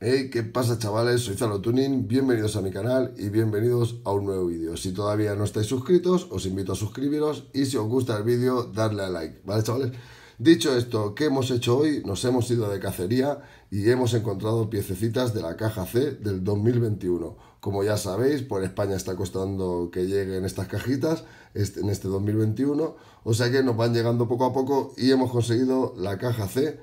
Hey, ¿qué pasa chavales? Soy Zalo Tuning, bienvenidos a mi canal y bienvenidos a un nuevo vídeo. Si todavía no estáis suscritos, os invito a suscribiros y si os gusta el vídeo, darle a like, ¿vale chavales? Dicho esto, ¿qué hemos hecho hoy? Nos hemos ido de cacería y hemos encontrado piececitas de la caja C del 2021. Como ya sabéis, por España está costando que lleguen estas cajitas este, en este 2021, o sea que nos van llegando poco a poco y hemos conseguido la caja C.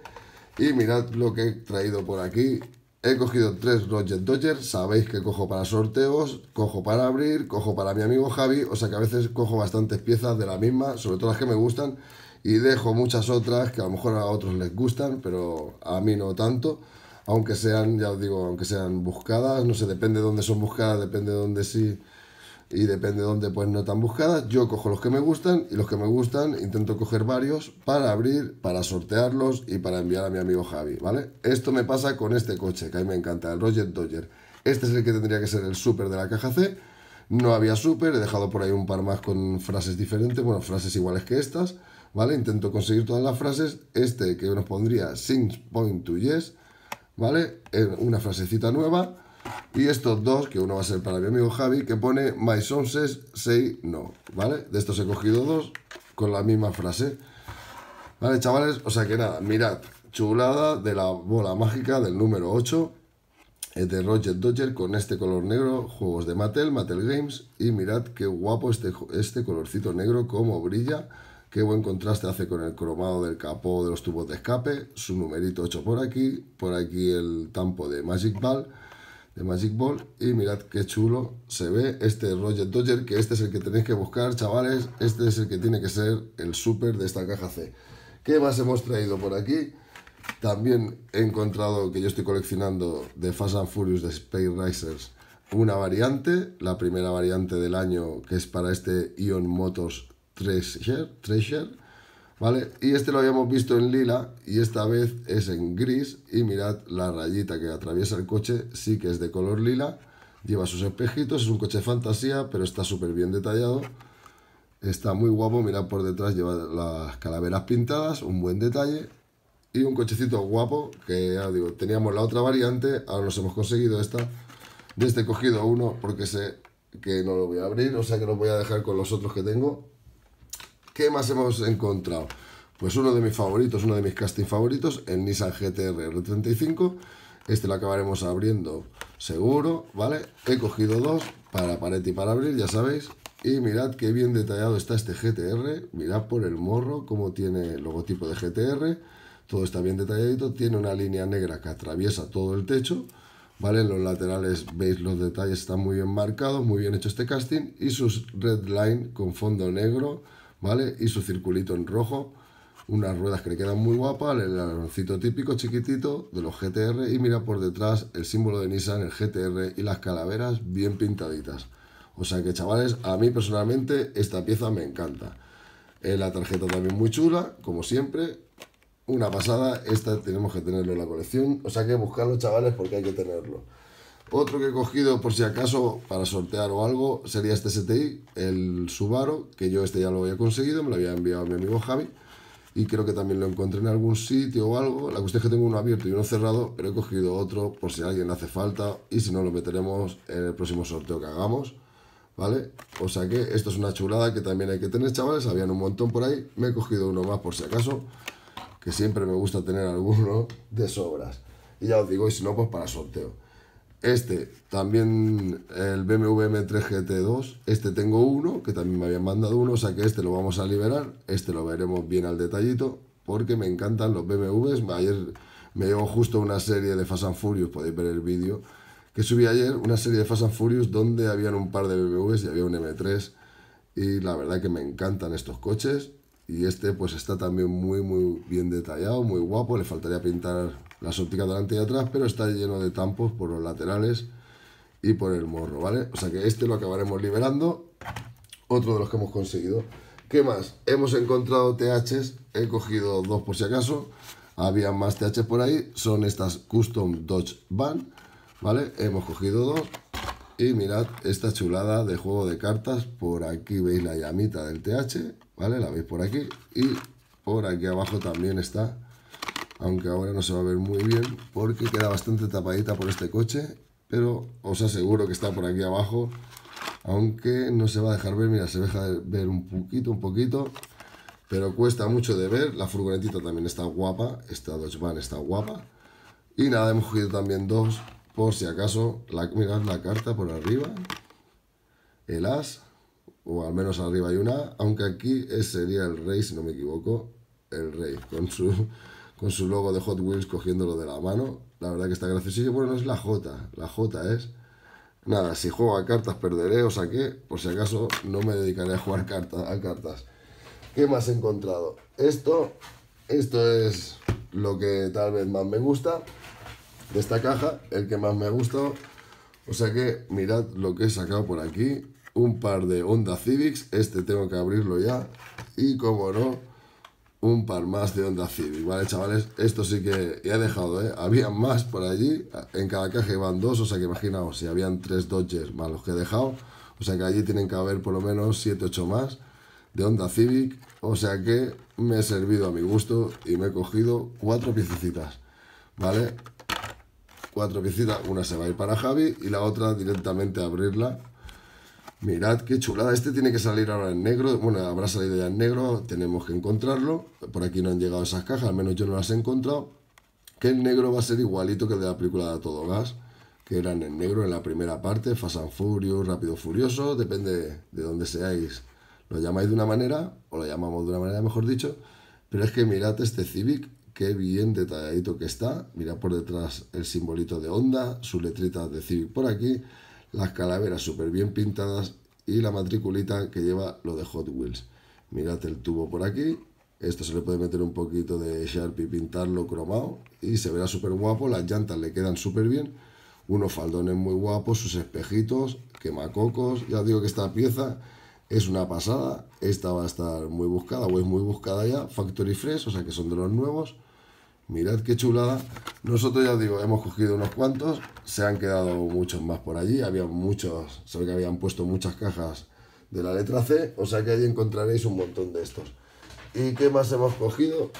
Y mirad lo que he traído por aquí, He cogido tres Roger Dodger, sabéis que cojo para sorteos, cojo para abrir, cojo para mi amigo Javi, o sea que a veces cojo bastantes piezas de la misma, sobre todo las que me gustan, y dejo muchas otras que a lo mejor a otros les gustan, pero a mí no tanto, aunque sean, ya os digo, aunque sean buscadas, no sé, depende de dónde son buscadas, depende de dónde sí y depende de dónde pues no tan buscadas. Yo cojo los que me gustan y los que me gustan intento coger varios para abrir, para sortearlos y para enviar a mi amigo Javi, ¿vale? Esto me pasa con este coche que a mí me encanta, el Roger Dodger. Este es el que tendría que ser el super de la caja C. No había super, he dejado por ahí un par más con frases diferentes, bueno, frases iguales que estas, ¿vale? Intento conseguir todas las frases. Este que nos pondría sin Point to Yes, ¿vale? Una frasecita nueva y estos dos, que uno va a ser para mi amigo Javi, que pone My son says no, ¿vale? De estos he cogido dos con la misma frase. ¿Vale, chavales? O sea que nada, mirad, chulada de la bola mágica del número 8 de Roger Dodger con este color negro, juegos de Mattel, Mattel Games y mirad qué guapo este, este colorcito negro, cómo brilla, qué buen contraste hace con el cromado del capó de los tubos de escape, su numerito 8 por aquí, por aquí el tampo de Magic Ball de Magic Ball. Y mirad qué chulo se ve este Roger Dodger, que este es el que tenéis que buscar, chavales. Este es el que tiene que ser el super de esta caja C. ¿Qué más hemos traído por aquí? También he encontrado que yo estoy coleccionando de Fast and Furious de Space Racers una variante, la primera variante del año que es para este Ion Motors Treasure, Treasure ¿Vale? Y este lo habíamos visto en lila y esta vez es en gris y mirad la rayita que atraviesa el coche, sí que es de color lila, lleva sus espejitos, es un coche fantasía, pero está súper bien detallado, está muy guapo, mirad por detrás, lleva las calaveras pintadas, un buen detalle y un cochecito guapo que digo, teníamos la otra variante, ahora nos hemos conseguido esta, de este cogido uno porque sé que no lo voy a abrir, o sea que lo voy a dejar con los otros que tengo ¿Qué más hemos encontrado? Pues uno de mis favoritos, uno de mis casting favoritos, el Nissan GTR R35. Este lo acabaremos abriendo seguro, ¿vale? He cogido dos para pared y para abrir, ya sabéis. Y mirad qué bien detallado está este GTR. Mirad por el morro cómo tiene el logotipo de GTR. Todo está bien detalladito. Tiene una línea negra que atraviesa todo el techo. ¿Vale? En los laterales veis los detalles, están muy bien marcados, muy bien hecho este casting. Y sus red line con fondo negro y su circulito en rojo, unas ruedas que le quedan muy guapas, el aloncito típico chiquitito de los GTR y mira por detrás el símbolo de Nissan, el GTR y las calaveras bien pintaditas. O sea que chavales, a mí personalmente esta pieza me encanta. la tarjeta también muy chula, como siempre. Una pasada, esta tenemos que tenerlo en la colección. O sea que buscarlo chavales porque hay que tenerlo. Otro que he cogido por si acaso para sortear o algo sería este STI, el Subaru, que yo este ya lo había conseguido, me lo había enviado mi amigo Javi y creo que también lo encontré en algún sitio o algo. La cuestión es que tengo uno abierto y uno cerrado, pero he cogido otro por si alguien hace falta y si no lo meteremos en el próximo sorteo que hagamos. ¿Vale? O sea que esto es una chulada que también hay que tener, chavales. Habían un montón por ahí. Me he cogido uno más por si acaso, que siempre me gusta tener alguno de sobras. Y ya os digo, y si no, pues para sorteo. Este también, el BMW M3 GT2, este tengo uno, que también me habían mandado uno, o sea que este lo vamos a liberar, este lo veremos bien al detallito, porque me encantan los BMWs. Ayer me llevo justo una serie de Fast and Furious, podéis ver el vídeo, que subí ayer, una serie de Fast and Furious donde habían un par de BMWs y había un M3, y la verdad que me encantan estos coches, y este pues está también muy muy bien detallado, muy guapo, le faltaría pintar las ópticas delante y atrás, pero está lleno de tampos por los laterales y por el morro, ¿vale? O sea que este lo acabaremos liberando, otro de los que hemos conseguido. ¿Qué más? Hemos encontrado THs, he cogido dos por si acaso, había más THs por ahí, son estas Custom Dodge Van, ¿vale? Hemos cogido dos y mirad esta chulada de juego de cartas, por aquí veis la llamita del TH, ¿vale? La veis por aquí y por aquí abajo también está aunque ahora no se va a ver muy bien porque queda bastante tapadita por este coche, pero os aseguro que está por aquí abajo, aunque no se va a dejar ver, mira, se deja ver un poquito, un poquito, pero cuesta mucho de ver, la furgonetita también está guapa, esta Dodge Van está guapa, y nada, hemos cogido también dos, por si acaso, la, mirad la carta por arriba, el as, o al menos arriba hay una, aunque aquí sería el rey, si no me equivoco, el rey, con su con su logo de Hot Wheels cogiéndolo de la mano. La verdad que está graciosillo. Bueno, no es la J, la J es. Nada, si juego a cartas perderé, o sea que, por si acaso, no me dedicaré a jugar cartas a cartas. ¿Qué más he encontrado? Esto, esto es lo que tal vez más me gusta de esta caja, el que más me ha gustado. O sea que, mirad lo que he sacado por aquí. Un par de Honda Civics, este tengo que abrirlo ya. Y como no, un par más de Onda Civic, ¿vale, chavales? Esto sí que he dejado, ¿eh? Había más por allí, en cada caja iban dos, o sea que imaginaos, si habían tres Dodgers más los que he dejado, o sea que allí tienen que haber por lo menos 7, 8 más de Onda Civic, o sea que me he servido a mi gusto y me he cogido cuatro piececitas, ¿vale? Cuatro piecitas, una se va a ir para Javi y la otra directamente a abrirla Mirad qué chulada, este tiene que salir ahora en negro, bueno, habrá salido ya en negro, tenemos que encontrarlo, por aquí no han llegado esas cajas, al menos yo no las he encontrado, que el negro va a ser igualito que el de la película de Todo Gas, que eran en negro en la primera parte, Fasan and Rápido Furioso, depende de dónde seáis, lo llamáis de una manera, o lo llamamos de una manera, mejor dicho, pero es que mirad este Civic, qué bien detalladito que está, mirad por detrás el simbolito de Honda, su letrita de Civic por aquí, las calaveras súper bien pintadas y la matriculita que lleva lo de Hot Wheels. Mirad el tubo por aquí. Esto se le puede meter un poquito de Sharpie, pintarlo cromado y se verá súper guapo. Las llantas le quedan súper bien. Unos faldones muy guapos, sus espejitos, quemacocos. Ya digo que esta pieza es una pasada. Esta va a estar muy buscada o es muy buscada ya. Factory Fresh, o sea que son de los nuevos. Mirad qué chulada. Nosotros ya digo, hemos cogido unos cuantos, se han quedado muchos más por allí. Había muchos, se que habían puesto muchas cajas de la letra C, o sea que allí encontraréis un montón de estos. ¿Y qué más hemos cogido?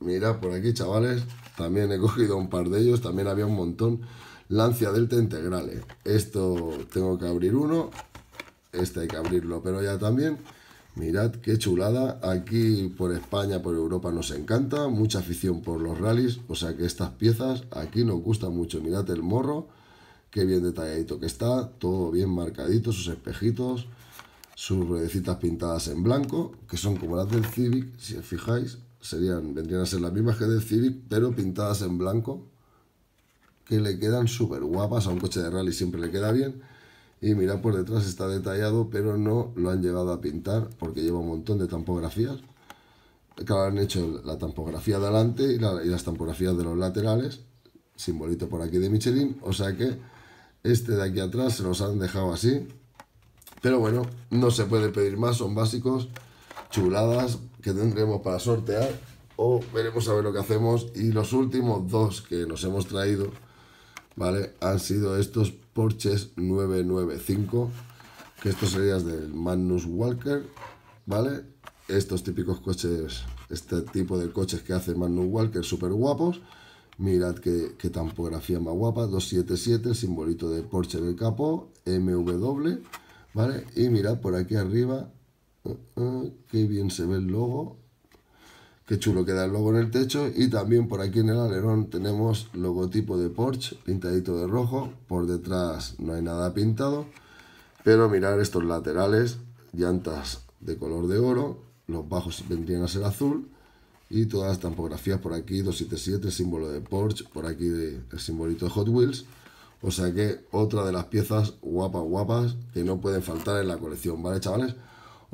Mirad por aquí, chavales, también he cogido un par de ellos, también había un montón. Lancia Delta integrales. Esto tengo que abrir uno, este hay que abrirlo, pero ya también. Mirad qué chulada. Aquí por España, por Europa nos encanta. Mucha afición por los rallies. O sea que estas piezas aquí nos gustan mucho. Mirad el morro. Qué bien detalladito que está. Todo bien marcadito. Sus espejitos. Sus ruedecitas pintadas en blanco. Que son como las del Civic. Si os fijáis. Serían, vendrían a ser las mismas que del Civic. Pero pintadas en blanco. Que le quedan súper guapas. A un coche de rally siempre le queda bien y mira por detrás está detallado, pero no lo han llegado a pintar porque lleva un montón de tampografías. Claro, han hecho la tampografía de adelante y, y las tampografías de los laterales, simbolito por aquí de Michelin, o sea que este de aquí atrás se los han dejado así. Pero bueno, no se puede pedir más, son básicos, chuladas que tendremos para sortear o veremos a ver lo que hacemos. Y los últimos dos que nos hemos traído, ¿vale? Han sido estos Porches 995, que estos serían del Magnus Walker, ¿vale? Estos típicos coches, este tipo de coches que hace Magnus Walker, súper guapos. Mirad qué, tampografía más guapa, 277, el simbolito de Porsche en el capó, MW, ¿vale? Y mirad por aquí arriba, uh, uh, qué bien se ve el logo, Qué chulo queda el logo en el techo y también por aquí en el alerón tenemos logotipo de Porsche pintadito de rojo. Por detrás no hay nada pintado, pero mirar estos laterales, llantas de color de oro, los bajos vendrían a ser azul y todas las tampografías por aquí, 277, símbolo de Porsche, por aquí el simbolito de Hot Wheels. O sea que otra de las piezas guapas, guapas que no pueden faltar en la colección, ¿vale chavales?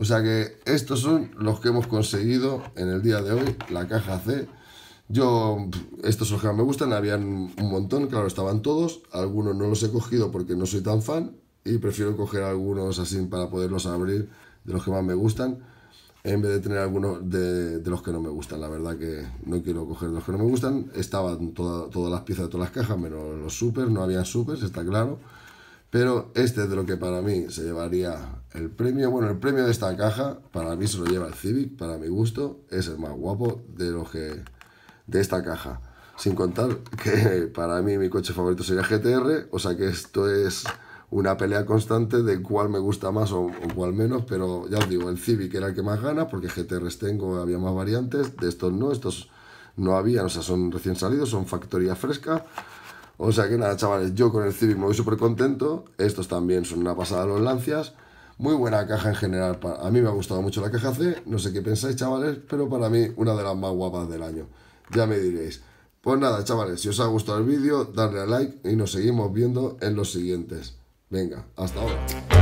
O sea que estos son los que hemos conseguido en el día de hoy, la caja C. Yo, estos son los que me gustan, habían un montón, claro, estaban todos. Algunos no los he cogido porque no soy tan fan y prefiero coger algunos así para poderlos abrir de los que más me gustan en vez de tener algunos de, los que no me gustan. La verdad que no quiero coger los que no me gustan. Estaban todas las piezas de todas las cajas, menos los supers, no había supers, está claro. Pero este es de lo que para mí se llevaría el premio. Bueno, el premio de esta caja, para mí se lo lleva el Civic, para mi gusto, es el más guapo de lo que de esta caja. Sin contar que para mí mi coche favorito sería GTR, o sea que esto es una pelea constante de cuál me gusta más o, o cuál menos, pero ya os digo, el Civic era el que más gana, porque GTRs tengo, había más variantes, de estos no, estos no habían o sea, son recién salidos, son factoría fresca, o sea que nada, chavales, yo con el Civic me voy súper contento. Estos también son una pasada los Lancias. Muy buena caja en general. A mí me ha gustado mucho la caja C. No sé qué pensáis, chavales, pero para mí una de las más guapas del año. Ya me diréis. Pues nada, chavales, si os ha gustado el vídeo, darle a like y nos seguimos viendo en los siguientes. Venga, hasta ahora.